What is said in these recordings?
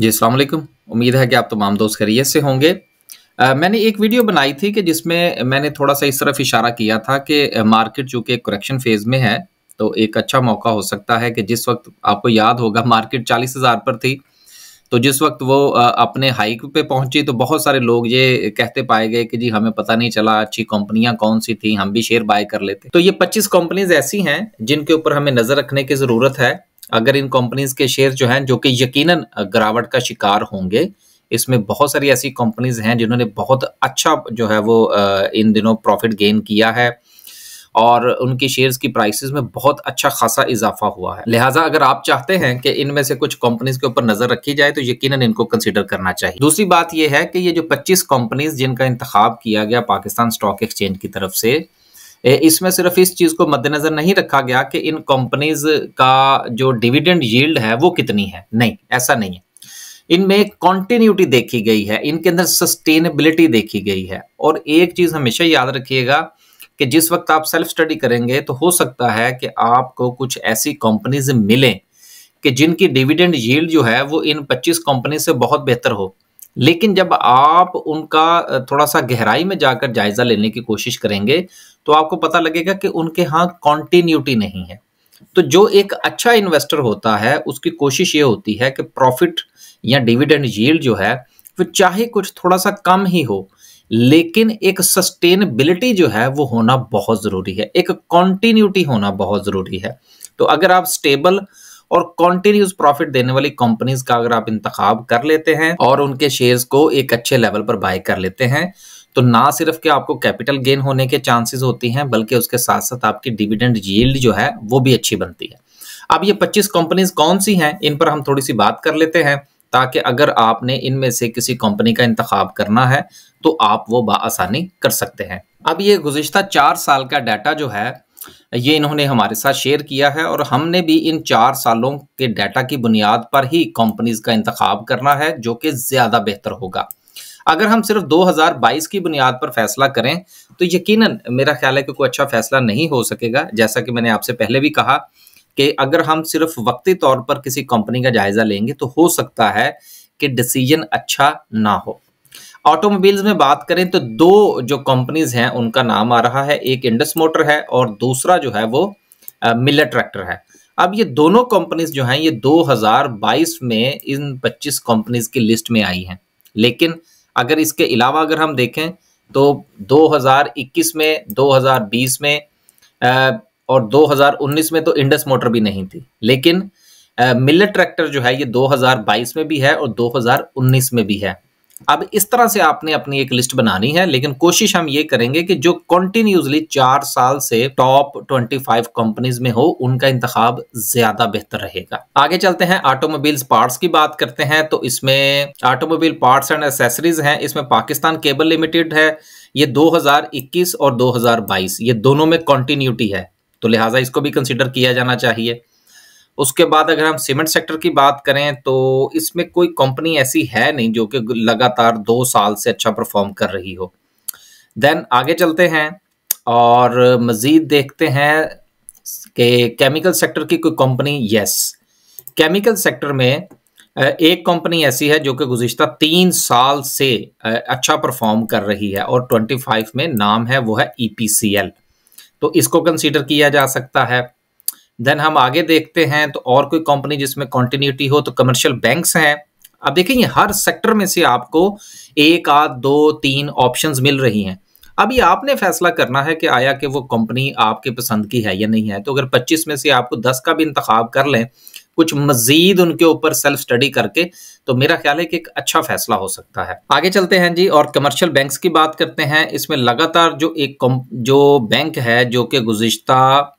जी असल उम्मीद है कि आप तमाम दोस्त खैरियत से होंगे आ, मैंने एक वीडियो बनाई थी कि जिसमें मैंने थोड़ा सा इस तरफ इशारा किया था कि मार्केट एक करेक्शन फेज़ में है तो एक अच्छा मौका हो सकता है कि जिस वक्त आपको याद होगा मार्केट चालीस हज़ार पर थी तो जिस वक्त वो अपने हाइक पे पहुंची तो बहुत सारे लोग ये कहते पाए गए कि जी हमें पता नहीं चला अच्छी कंपनियां कौन सी थी हम भी शेयर बाय कर लेते तो ये 25 कंपनीज ऐसी हैं जिनके ऊपर हमें नज़र रखने की ज़रूरत है अगर इन कंपनीज के शेयर जो हैं जो कि यकीनन गिरावट का शिकार होंगे इसमें बहुत सारी ऐसी कंपनीज हैं जिन्होंने बहुत अच्छा जो है वो इन दिनों प्रॉफिट गेन किया है और उनकी शेयर्स की प्राइसेस में बहुत अच्छा खासा इजाफा हुआ है लिहाजा अगर आप चाहते हैं कि इनमें से कुछ कंपनीज के ऊपर नजर रखी जाए तो यकीनन इनको कंसिडर करना चाहिए दूसरी बात यह है कि ये जो 25 कंपनीज जिनका इंतखब किया गया पाकिस्तान स्टॉक एक्सचेंज की तरफ से इसमें सिर्फ इस चीज को मद्देनजर नहीं रखा गया कि इन कंपनीज का जो डिविडेंड यील्ड है वो कितनी है नहीं ऐसा नहीं है इनमें कॉन्टिन्यूटी देखी गई है इनके अंदर सस्टेनेबिलिटी देखी गई है और एक चीज हमेशा याद रखिएगा कि जिस वक्त आप सेल्फ स्टडी करेंगे तो हो सकता है कि आपको कुछ ऐसी कंपनीज मिलें कि जिनकी डिविडेंड यील्ड जो है वो इन 25 कंपनी से बहुत बेहतर हो लेकिन जब आप उनका थोड़ा सा गहराई में जाकर जायजा लेने की कोशिश करेंगे तो आपको पता लगेगा कि उनके यहाँ कॉन्टीन्यूटी नहीं है तो जो एक अच्छा इन्वेस्टर होता है उसकी कोशिश ये होती है कि प्रॉफिट या डिविडेंड यील्ड जो है वो चाहे कुछ थोड़ा सा कम ही हो लेकिन एक सस्टेनेबिलिटी जो है वो होना बहुत ज़रूरी है एक कॉन्टीन्यूटी होना बहुत ज़रूरी है तो अगर आप स्टेबल और कॉन्टिन्यूस प्रॉफिट देने वाली कंपनीज का अगर आप इंतखब कर लेते हैं और उनके शेयर्स को एक अच्छे लेवल पर बाय कर लेते हैं तो ना सिर्फ कि आपको कैपिटल गेन होने के चांसेस होती हैं बल्कि उसके साथ साथ आपकी डिविडेंड यील्ड जो है वो भी अच्छी बनती है अब ये 25 कंपनीज कौन सी हैं इन पर हम थोड़ी सी बात कर लेते हैं ताकि अगर आपने इनमें से किसी कंपनी का इंतखब करना है तो आप वो आसानी कर सकते हैं अब ये गुजशत चार साल का डाटा जो है ये इन्होंने हमारे साथ शेयर किया है और हमने भी इन चार सालों के डाटा की बुनियाद पर ही कंपनीज का इंतखब करना है जो कि ज़्यादा बेहतर होगा अगर हम सिर्फ 2022 की बुनियाद पर फैसला करें तो यकीनन मेरा ख्याल है कि कोई अच्छा फैसला नहीं हो सकेगा जैसा कि मैंने आपसे पहले भी कहा कि अगर हम सिर्फ वक्ती तौर पर किसी कंपनी का जायज़ा लेंगे तो हो सकता है कि डिसीजन अच्छा ना हो ऑटोमोबाइल्स में बात करें तो दो जो कंपनीज हैं उनका नाम आ रहा है एक इंडस मोटर है और दूसरा जो है वो मिलर ट्रैक्टर है अब ये दोनों कंपनीज जो हैं ये 2022 में इन 25 कंपनीज की लिस्ट में आई हैं लेकिन अगर इसके अलावा अगर हम देखें तो 2021 में 2020 में और 2019 में तो इंडस मोटर भी नहीं थी लेकिन मिलर ट्रैक्टर जो है ये 2022 में भी है और 2019 में भी है अब इस तरह से आपने अपनी एक लिस्ट बनानी है लेकिन कोशिश हम ये करेंगे कि जो कंटिन्यूसली चार साल से टॉप 25 कंपनीज में हो उनका इंतखाब ज्यादा बेहतर रहेगा आगे चलते हैं ऑटोमोबाइल्स पार्ट्स की बात करते हैं तो इसमें ऑटोमोबाइल पार्ट्स एंड एसेसरीज हैं इसमें पाकिस्तान केबल लिमिटेड है ये दो और दो ये दोनों में कंटिन्यूटी है तो लिहाजा इसको भी कंसिडर किया जाना चाहिए उसके बाद अगर हम सीमेंट सेक्टर की बात करें तो इसमें कोई कंपनी ऐसी है नहीं जो कि लगातार दो साल से अच्छा परफॉर्म कर रही हो देन आगे चलते हैं और मज़ीद देखते हैं कि केमिकल सेक्टर की कोई कंपनी यस केमिकल सेक्टर में एक कंपनी ऐसी है जो कि गुजशत तीन साल से अच्छा परफॉर्म कर रही है और 25 में नाम है वो है ई e तो इसको कंसीडर किया जा सकता है देन हम आगे देखते हैं तो और कोई कंपनी जिसमें कॉन्टिन्यूटी हो तो कमर्शियल बैंक्स हैं अब देखेंगे हर सेक्टर में से आपको एक आध दो तीन ऑप्शंस मिल रही हैं अभी आपने फैसला करना है कि आया कि वो कंपनी आपके पसंद की है या नहीं है तो अगर 25 में से आपको 10 का भी इंतखब कर लें कुछ मजीद उनके ऊपर सेल्फ स्टडी करके तो मेरा ख्याल है कि एक अच्छा फैसला हो सकता है आगे चलते हैं जी और कमर्शियल बैंक्स की बात करते हैं इसमें लगातार जो एक जो बैंक है जो कि गुज्तर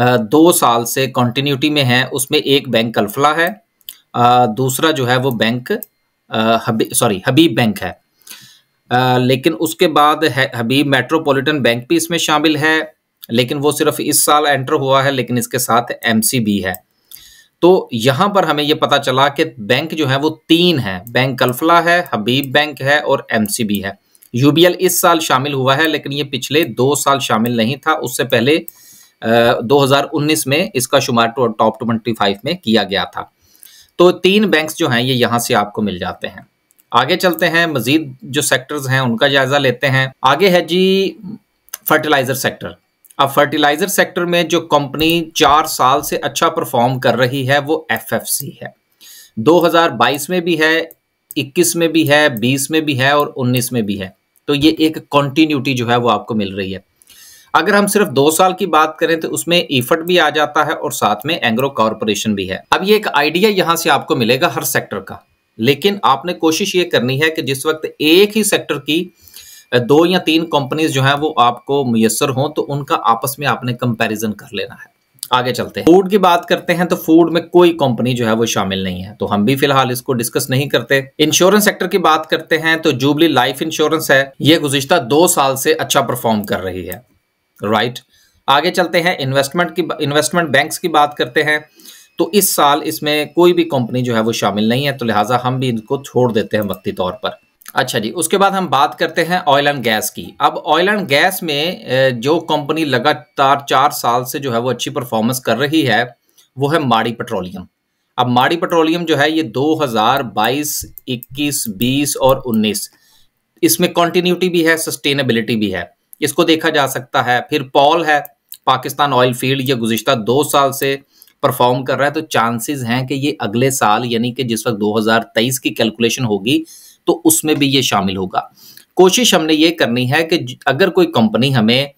दो साल से कंटिन्यूटी में है उसमें एक बैंक कल्फला है दूसरा जो है वो बैंक सॉरी हबीब बैंक है लेकिन उसके बाद हबीब मेट्रोपॉलिटन बैंक भी इसमें शामिल है लेकिन वो सिर्फ इस साल एंटर हुआ है लेकिन इसके साथ एम भी है तो यहाँ पर हमें ये पता चला कि बैंक जो है वो तीन है बैंक कल्फला है हबीब बैंक है और एम है यू इस साल शामिल हुआ है लेकिन ये पिछले दो साल शामिल नहीं था उससे पहले 2019 में इसका शुमार टॉप ट्वेंटी फाइव में किया गया था तो तीन बैंक्स जो हैं ये यहाँ से आपको मिल जाते हैं आगे चलते हैं मजीद जो सेक्टर्स हैं उनका जायजा लेते हैं आगे है जी फर्टिलाइजर सेक्टर अब फर्टिलाइजर सेक्टर में जो कंपनी चार साल से अच्छा परफॉर्म कर रही है वो सी है बाईस में भी है इक्कीस में भी है बीस में भी है और उन्नीस में भी है तो ये एक कॉन्टीन्यूटी जो है वो आपको मिल रही है अगर हम सिर्फ दो साल की बात करें तो उसमें ईफट भी आ जाता है और साथ में एंग्रो कॉरपोरेशन भी है अब ये एक आइडिया यहाँ से आपको मिलेगा हर सेक्टर का लेकिन आपने कोशिश ये करनी है कि जिस वक्त एक ही सेक्टर की दो या तीन कंपनीज जो हैं वो आपको मुयसर हों तो उनका आपस में आपने कंपैरिजन कर लेना है आगे चलते हैं फूड की बात करते हैं तो फूड में कोई कंपनी जो है वो शामिल नहीं है तो हम भी फिलहाल इसको डिस्कस नहीं करते इंश्योरेंस सेक्टर की बात करते हैं तो जुबली लाइफ इंश्योरेंस है ये गुजश्ता दो साल से अच्छा परफॉर्म कर रही है राइट आगे चलते हैं इन्वेस्टमेंट की इन्वेस्टमेंट बैंक्स की बात करते हैं तो इस साल इसमें कोई भी कंपनी जो है वो शामिल नहीं है तो लिहाजा हम भी इनको छोड़ देते हैं वक्ती तौर पर अच्छा जी उसके बाद हम बात करते हैं ऑयल एंड गैस की अब ऑयल एंड गैस में जो कंपनी लगातार चार साल से जो है वो अच्छी परफॉर्मेंस कर रही है वो है माड़ी पेट्रोलियम अब माड़ी पेट्रोलियम जो है ये 2022, 21, 20 और 19 इसमें कॉन्टीन्यूटी भी है सस्टेनेबिलिटी भी है इसको देखा जा सकता है फिर पॉल है पाकिस्तान ऑयल फील्ड ये गुजशत दो साल से परफॉर्म कर रहा है तो चांसेस हैं कि ये अगले साल यानी कि जिस वक्त 2023 की कैलकुलेशन होगी तो उसमें भी ये शामिल होगा कोशिश हमने ये करनी है कि अगर कोई कंपनी हमें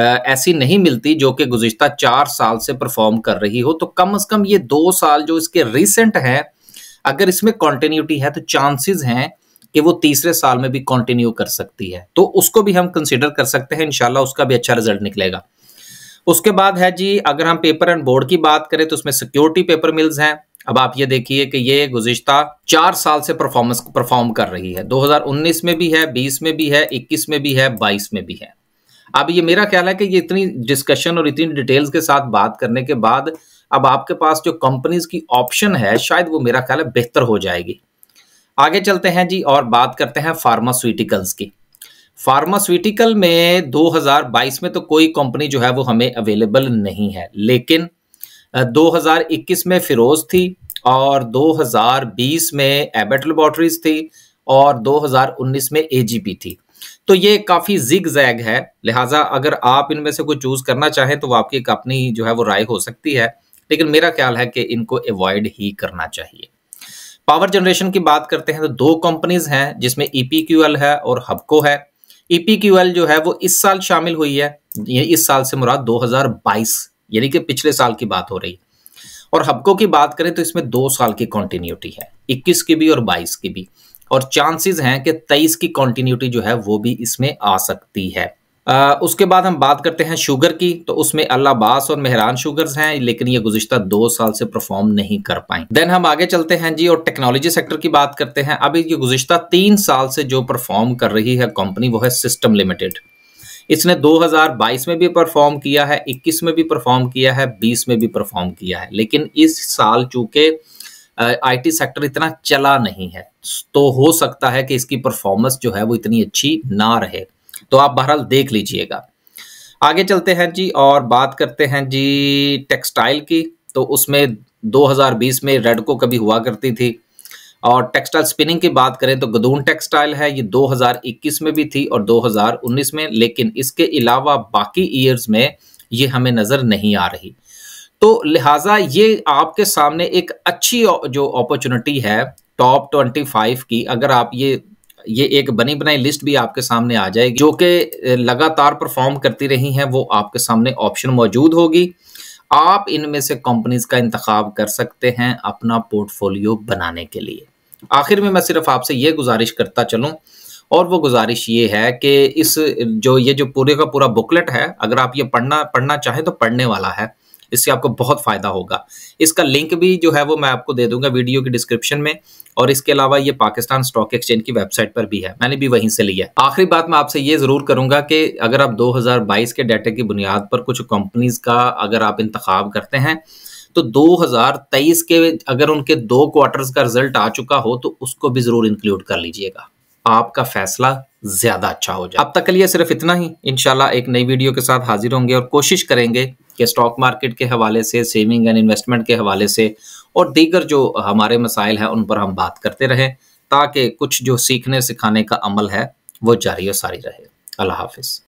ऐसी नहीं मिलती जो कि गुजशत चार साल से परफॉर्म कर रही हो तो कम अज कम ये दो साल जो इसके रिसेंट हैं अगर इसमें कॉन्टीन्यूटी है तो चांसेस हैं कि वो तीसरे साल में भी कंटिन्यू कर सकती है तो उसको भी हम कंसिडर कर सकते हैं इनशाला उसका भी अच्छा रिजल्ट निकलेगा उसके बाद है जी अगर हम पेपर एंड बोर्ड की बात करें तो उसमें सिक्योरिटी पेपर मिल्स हैं अब आप ये देखिए कि ये गुजशत चार साल से परफॉर्मेंस परफॉर्म कर रही है 2019 में भी है 20 में भी है 21 में भी है 22 में भी है अब ये मेरा ख्याल है कि ये इतनी डिस्कशन और इतनी डिटेल्स के साथ बात करने के बाद अब आपके पास जो कंपनीज की ऑप्शन है शायद वो मेरा ख्याल है बेहतर हो जाएगी आगे चलते हैं जी और बात करते हैं फार्मास्यूटिकल्स की फार्मास्यूटिकल में 2022 में तो कोई कंपनी जो है वो हमें अवेलेबल नहीं है लेकिन 2021 में फिरोज थी और 2020 में एबेट लेबॉर्ट्रीज थी और 2019 में एजीपी थी तो ये काफ़ी जिग जैग है लिहाजा अगर आप इनमें से कोई चूज़ करना चाहें तो वो आपकी अपनी जो है वो राय हो सकती है लेकिन मेरा ख्याल है कि इनको अवॉइड ही करना चाहिए पावर जनरेशन की बात करते हैं तो दो कंपनीज हैं जिसमें ईपीक्यूएल e है और हबको है ईपीक्यूएल e जो है वो इस साल शामिल हुई है ये इस साल से मुराद 2022 यानी कि पिछले साल की बात हो रही है और हबको की बात करें तो इसमें दो साल की कॉन्टीन्यूटी है इक्कीस की भी और बाईस की भी और चांसेस हैं कि तेईस की कॉन्टीन्यूटी जो है वो भी इसमें आ सकती है आ, उसके बाद हम बात करते हैं शुगर की तो उसमें अल्लाबास और मेहरान शुगर्स हैं लेकिन ये गुजशत दो साल से परफॉर्म नहीं कर पाए देन हम आगे चलते हैं जी और टेक्नोलॉजी सेक्टर की बात करते हैं अभी ये गुजशत तीन साल से जो परफॉर्म कर रही है कंपनी वो है सिस्टम लिमिटेड इसने 2022 में भी परफॉर्म किया है 21 में भी परफॉर्म किया है 20 में भी परफॉर्म किया है लेकिन इस साल चूंकि आईटी सेक्टर इतना चला नहीं है तो हो सकता है कि इसकी परफॉर्मेंस जो है वो इतनी अच्छी ना रहे तो आप बहरहाल देख लीजिएगा आगे चलते हैं जी और बात करते हैं जी टेक्सटाइल की तो उसमें 2020 में रेडको कभी हुआ करती थी और टेक्सटाइल स्पिनिंग की बात करें तो गदून टेक्सटाइल है ये 2021 में भी थी और 2019 में लेकिन इसके अलावा बाकी ईयर्स में ये हमें नज़र नहीं आ रही तो लिहाजा ये आपके सामने एक अच्छी जो अपॉर्चुनिटी है टॉप 25 की अगर आप ये ये एक बनी बनाई लिस्ट भी आपके सामने आ जाएगी जो कि लगातार परफॉर्म करती रही हैं वो आपके सामने ऑप्शन मौजूद होगी आप इनमें से कंपनीज का इंतखब कर सकते हैं अपना पोर्टफोलियो बनाने के लिए आखिर में मैं सिर्फ आपसे ये गुजारिश करता चलूँ और वो गुजारिश ये है कि इस जो ये जो पूरे का पूरा बुकलेट है अगर आप ये पढ़ना पढ़ना चाहें तो पढ़ने वाला है इससे आपको बहुत फ़ायदा होगा इसका लिंक भी जो है वो मैं आपको दे दूंगा वीडियो के डिस्क्रिप्शन में और इसके अलावा ये पाकिस्तान स्टॉक एक्सचेंज की वेबसाइट पर भी है मैंने भी वहीं से लिया आखिरी बात मैं आपसे ये ज़रूर करूंगा कि अगर आप 2022 के डाटा की बुनियाद पर कुछ कंपनीज का अगर आप इंतखब करते हैं तो 2023 के अगर उनके दो क्वार्टर्स का रिजल्ट आ चुका हो तो उसको भी ज़रूर इंक्लूड कर लीजिएगा आपका फैसला ज़्यादा अच्छा हो जाए अब तक के लिए सिर्फ इतना ही इनशाला एक नई वीडियो के साथ हाजिर होंगे और कोशिश करेंगे कि स्टॉक मार्केट के हवाले से सेविंग एंड इन्वेस्टमेंट के हवाले से और दीगर जो हमारे मसाइल हैं उन पर हम बात करते रहें ताकि कुछ जो सीखने सिखाने का अमल है वो जारी और सारी रहे अल्लाह हाफिज़